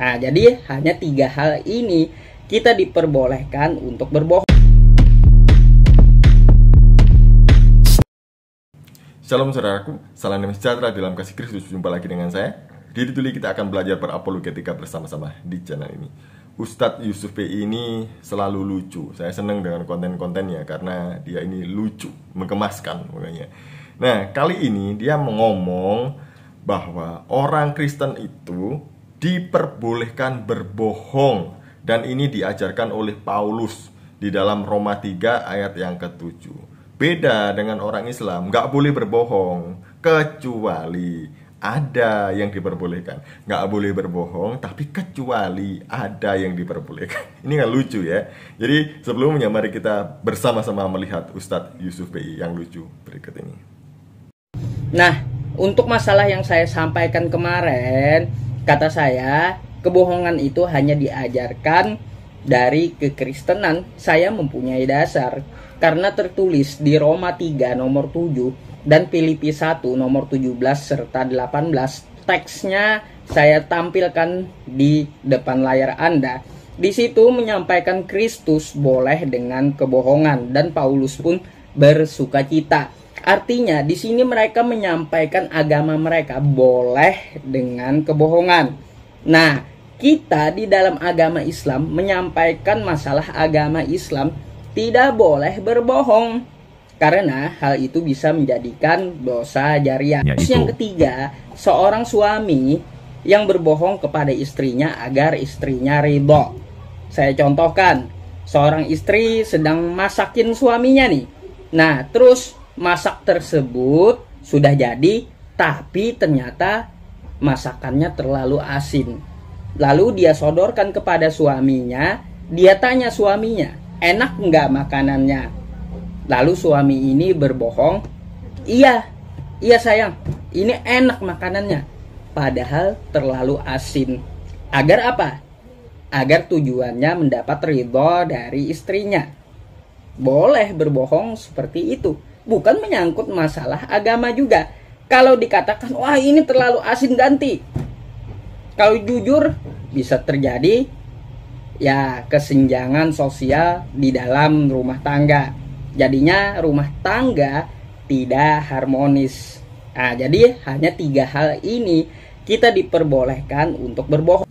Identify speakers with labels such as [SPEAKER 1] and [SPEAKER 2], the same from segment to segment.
[SPEAKER 1] Nah, jadi hanya tiga hal ini kita diperbolehkan untuk berbohong.
[SPEAKER 2] Shalom saudaraku, salam damai sejahtera dalam kasih Kristus. Jumpa lagi dengan saya. Di tuli kita akan belajar berapologetika bersama-sama di channel ini. Ustadz Yusuf PI ini selalu lucu. Saya senang dengan konten-kontennya karena dia ini lucu, mengemaskan makanya. Nah, kali ini dia mengomong bahwa orang Kristen itu diperbolehkan berbohong dan ini diajarkan oleh Paulus di dalam Roma 3 ayat yang ke-7. Beda dengan orang Islam, nggak boleh berbohong kecuali ada yang diperbolehkan. Nggak boleh berbohong, tapi kecuali ada yang diperbolehkan. Ini nggak lucu ya. Jadi sebelumnya mari kita bersama-sama melihat Ustadz Yusuf BI yang lucu berikut ini.
[SPEAKER 1] Nah, untuk masalah yang saya sampaikan kemarin, Kata saya, kebohongan itu hanya diajarkan dari kekristenan. Saya mempunyai dasar karena tertulis di Roma 3 nomor 7 dan Filipi 1 nomor 17 serta 18. Teksnya saya tampilkan di depan layar Anda. Di situ menyampaikan Kristus boleh dengan kebohongan dan Paulus pun bersuka cita Artinya di sini mereka menyampaikan agama mereka boleh dengan kebohongan. Nah, kita di dalam agama Islam menyampaikan masalah agama Islam tidak boleh berbohong karena hal itu bisa menjadikan dosa jariah. Ya, terus yang ketiga, seorang suami yang berbohong kepada istrinya agar istrinya ridho. Saya contohkan, seorang istri sedang masakin suaminya nih. Nah, terus masak tersebut sudah jadi tapi ternyata masakannya terlalu asin. Lalu dia sodorkan kepada suaminya, dia tanya suaminya, enak nggak makanannya? Lalu suami ini berbohong, iya, iya sayang, ini enak makanannya. Padahal terlalu asin. Agar apa? Agar tujuannya mendapat ridho dari istrinya. Boleh berbohong seperti itu bukan menyangkut masalah agama juga. Kalau dikatakan, wah ini terlalu asin ganti. Kalau jujur, bisa terjadi ya kesenjangan sosial di dalam rumah tangga. Jadinya rumah tangga tidak harmonis. Nah, jadi hanya tiga hal ini kita diperbolehkan untuk berbohong.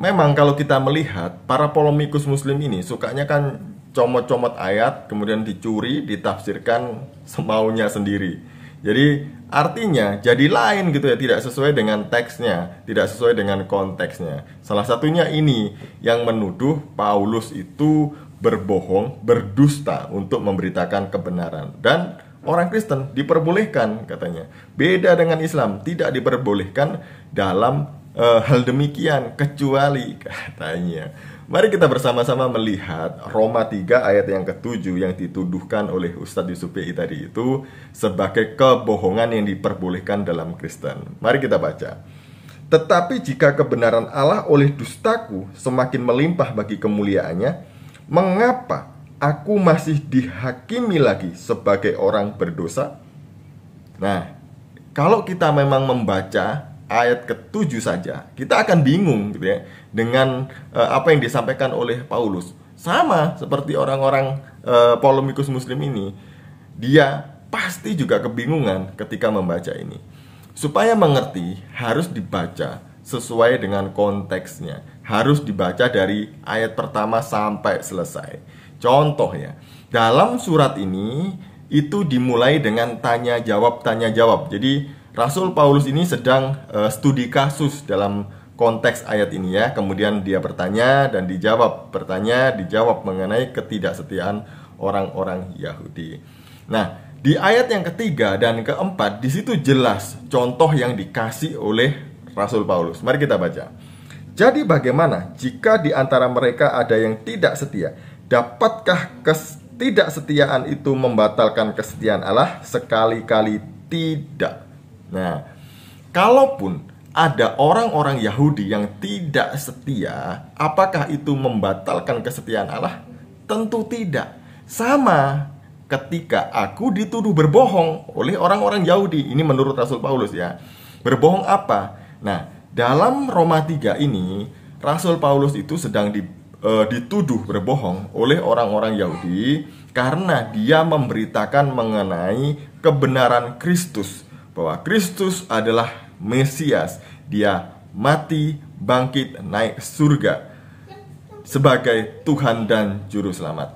[SPEAKER 2] Memang kalau kita melihat para polemikus muslim ini sukanya kan comot comot ayat kemudian dicuri ditafsirkan semaunya sendiri jadi artinya jadi lain gitu ya tidak sesuai dengan teksnya tidak sesuai dengan konteksnya salah satunya ini yang menuduh Paulus itu berbohong berdusta untuk memberitakan kebenaran dan orang Kristen diperbolehkan katanya. Beda dengan Islam, tidak diperbolehkan dalam uh, hal demikian kecuali katanya Mari kita bersama-sama melihat Roma 3 ayat yang ke ketujuh yang dituduhkan oleh Ustadz Yusuf B.I. tadi itu sebagai kebohongan yang diperbolehkan dalam Kristen. Mari kita baca. Tetapi jika kebenaran Allah oleh dustaku semakin melimpah bagi kemuliaannya, mengapa aku masih dihakimi lagi sebagai orang berdosa? Nah, kalau kita memang membaca ayat ke-7 saja, kita akan bingung gitu ya dengan uh, apa yang disampaikan oleh Paulus. Sama seperti orang-orang uh, polemikus muslim ini, dia pasti juga kebingungan ketika membaca ini. Supaya mengerti harus dibaca sesuai dengan konteksnya. Harus dibaca dari ayat pertama sampai selesai. Contoh ya, dalam surat ini itu dimulai dengan tanya jawab tanya jawab. Jadi Rasul Paulus ini sedang uh, studi kasus dalam konteks ayat ini ya. Kemudian dia bertanya dan dijawab, bertanya, dijawab mengenai ketidaksetiaan orang-orang Yahudi. Nah, di ayat yang ketiga dan keempat di situ jelas contoh yang dikasih oleh Rasul Paulus. Mari kita baca. Jadi bagaimana jika di antara mereka ada yang tidak setia? Dapatkah ketidaksetiaan itu membatalkan kesetiaan Allah? Sekali-kali tidak. Nah, kalaupun ada orang-orang Yahudi yang tidak setia, apakah itu membatalkan kesetiaan Allah? Tentu tidak. Sama ketika aku dituduh berbohong oleh orang-orang Yahudi. Ini menurut Rasul Paulus ya. Berbohong apa? Nah, dalam Roma 3 ini Rasul Paulus itu sedang di, eh, dituduh berbohong oleh orang-orang Yahudi karena dia memberitakan mengenai kebenaran Kristus bahwa Kristus adalah Mesias. Dia mati, bangkit, naik surga sebagai Tuhan dan Juru Selamat,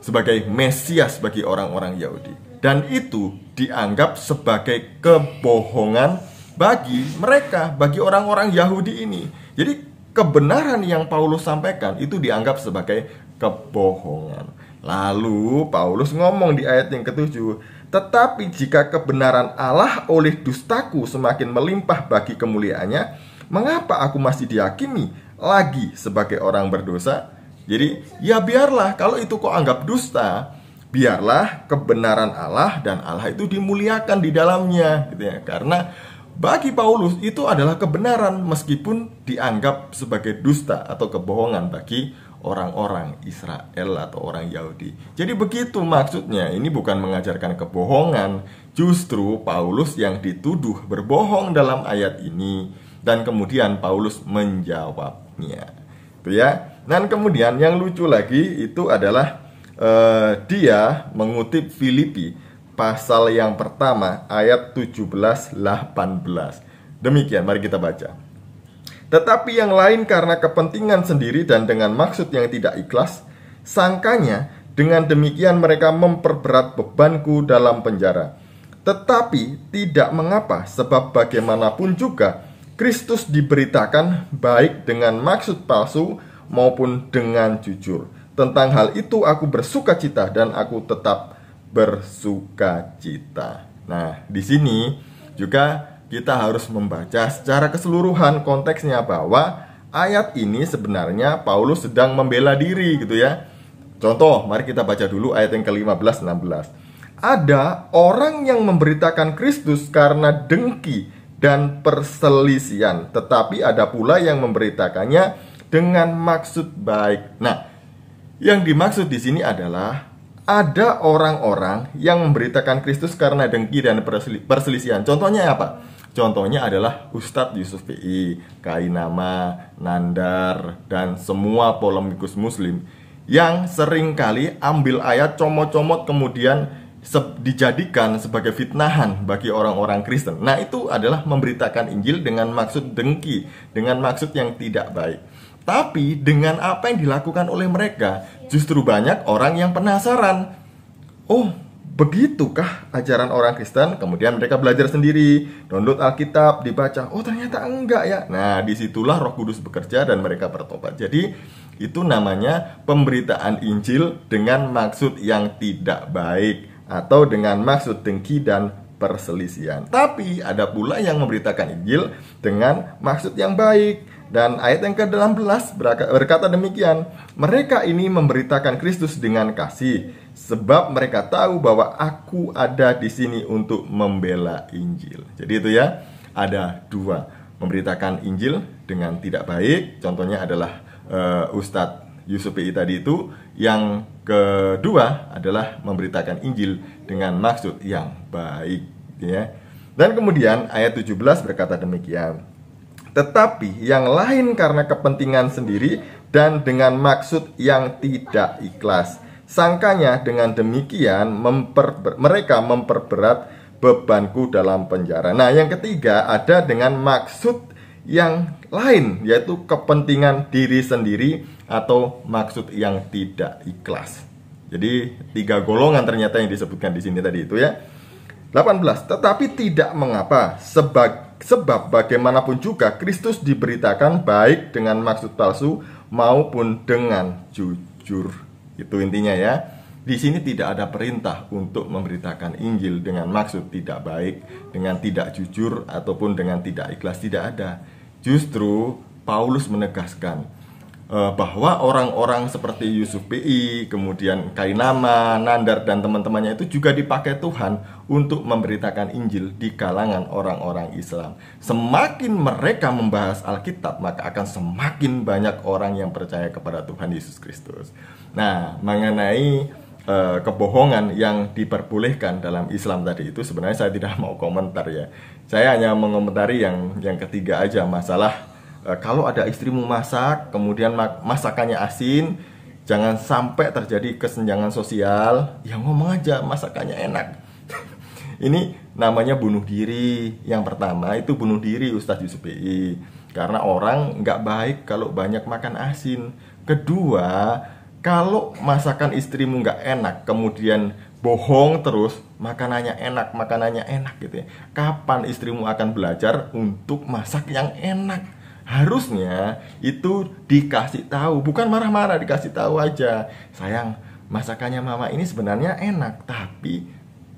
[SPEAKER 2] sebagai Mesias bagi orang-orang Yahudi, dan itu dianggap sebagai kebohongan bagi mereka, bagi orang-orang Yahudi ini. Jadi, kebenaran yang Paulus sampaikan itu dianggap sebagai kebohongan. Lalu, Paulus ngomong di ayat yang ketujuh, tetapi jika kebenaran Allah oleh dustaku semakin melimpah bagi kemuliaannya, mengapa aku masih dihakimi lagi sebagai orang berdosa? Jadi, ya biarlah kalau itu kau anggap dusta, biarlah kebenaran Allah dan Allah itu dimuliakan di dalamnya gitu ya. Karena bagi Paulus itu adalah kebenaran meskipun dianggap sebagai dusta atau kebohongan bagi orang-orang Israel atau orang Yahudi. Jadi begitu maksudnya, ini bukan mengajarkan kebohongan, justru Paulus yang dituduh berbohong dalam ayat ini dan kemudian Paulus menjawabnya. Itu ya. Dan kemudian yang lucu lagi itu adalah eh, dia mengutip Filipi pasal yang pertama ayat 17 18. Demikian mari kita baca. Tetapi yang lain karena kepentingan sendiri dan dengan maksud yang tidak ikhlas, sangkanya dengan demikian mereka memperberat bebanku dalam penjara. Tetapi tidak mengapa, sebab bagaimanapun juga Kristus diberitakan baik dengan maksud palsu maupun dengan jujur. Tentang hal itu aku bersuka cita dan aku tetap bersuka cita. Nah, di sini juga kita harus membaca secara keseluruhan konteksnya bahwa ayat ini sebenarnya Paulus sedang membela diri gitu ya. Contoh, mari kita baca dulu ayat yang ke-15 16. Ada orang yang memberitakan Kristus karena dengki dan perselisian tetapi ada pula yang memberitakannya dengan maksud baik. Nah, yang dimaksud di sini adalah ada orang-orang yang memberitakan Kristus karena dengki dan perselisihan. Contohnya apa? Contohnya adalah Ustadz Yusuf PI, Kainama, Nandar, dan semua polemikus muslim yang seringkali ambil ayat comot-comot kemudian se dijadikan sebagai fitnahan bagi orang-orang Kristen. Nah itu adalah memberitakan Injil dengan maksud dengki, dengan maksud yang tidak baik. Tapi dengan apa yang dilakukan oleh mereka, justru banyak orang yang penasaran. Oh, begitukah ajaran orang Kristen? Kemudian mereka belajar sendiri, download Alkitab, dibaca. Oh, ternyata enggak ya. Nah, disitulah Roh Kudus bekerja dan mereka bertobat. Jadi, itu namanya pemberitaan Injil dengan maksud yang tidak baik atau dengan maksud dengki dan perselisihan. Tapi ada pula yang memberitakan Injil dengan maksud yang baik. Dan ayat yang ke-16 berkata demikian, mereka ini memberitakan Kristus dengan kasih, sebab mereka tahu bahwa aku ada di sini untuk membela Injil. Jadi itu ya, ada dua, memberitakan Injil dengan tidak baik, contohnya adalah uh, Ustadz Yusupi tadi itu, yang kedua adalah memberitakan Injil dengan maksud yang baik. Ya. Dan kemudian ayat 17 berkata demikian, tetapi yang lain karena kepentingan sendiri dan dengan maksud yang tidak ikhlas. Sangkanya dengan demikian memper, mereka memperberat bebanku dalam penjara. Nah, yang ketiga ada dengan maksud yang lain yaitu kepentingan diri sendiri atau maksud yang tidak ikhlas. Jadi tiga golongan ternyata yang disebutkan di sini tadi itu ya. 18. Tetapi tidak mengapa sebagai sebab bagaimanapun juga Kristus diberitakan baik dengan maksud palsu maupun dengan jujur. Itu intinya ya. Di sini tidak ada perintah untuk memberitakan Injil dengan maksud tidak baik, dengan tidak jujur ataupun dengan tidak ikhlas tidak ada. Justru Paulus menegaskan Eh, bahwa orang-orang seperti Yusuf PI, kemudian Kainama, Nandar dan teman-temannya itu juga dipakai Tuhan untuk memberitakan Injil di kalangan orang-orang Islam. Semakin mereka membahas Alkitab, maka akan semakin banyak orang yang percaya kepada Tuhan Yesus Kristus. Nah, mengenai eh, kebohongan yang diperbolehkan dalam Islam tadi itu sebenarnya saya tidak mau komentar ya. Saya hanya mengomentari yang yang ketiga aja masalah Eh, kalau ada istrimu masak, kemudian masakannya asin, jangan sampai terjadi kesenjangan sosial. Ya ngomong aja masakannya enak. Ini namanya bunuh diri. Yang pertama itu bunuh diri Ustadz Yusuf BI. Karena orang nggak baik kalau banyak makan asin. Kedua, kalau masakan istrimu nggak enak, kemudian bohong terus makanannya enak makanannya enak gitu ya kapan istrimu akan belajar untuk masak yang enak harusnya itu dikasih tahu bukan marah-marah dikasih tahu aja sayang masakannya mama ini sebenarnya enak tapi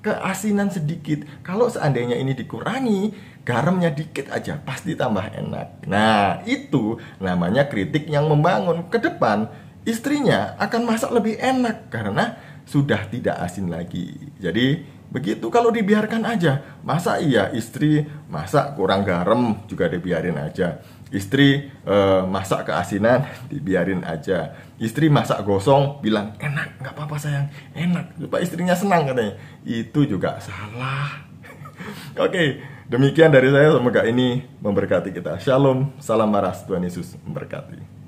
[SPEAKER 2] keasinan sedikit kalau seandainya ini dikurangi garamnya dikit aja pasti tambah enak nah itu namanya kritik yang membangun ke depan istrinya akan masak lebih enak karena sudah tidak asin lagi jadi Begitu kalau dibiarkan aja, masa iya istri masak kurang garam juga dibiarin aja. Istri e, masak keasinan dibiarin aja. Istri masak gosong bilang enak, nggak apa-apa sayang, enak. lupa istrinya senang katanya. Itu juga salah. Oke, okay, demikian dari saya. Semoga ini memberkati kita. Shalom, salam maras Tuhan Yesus memberkati.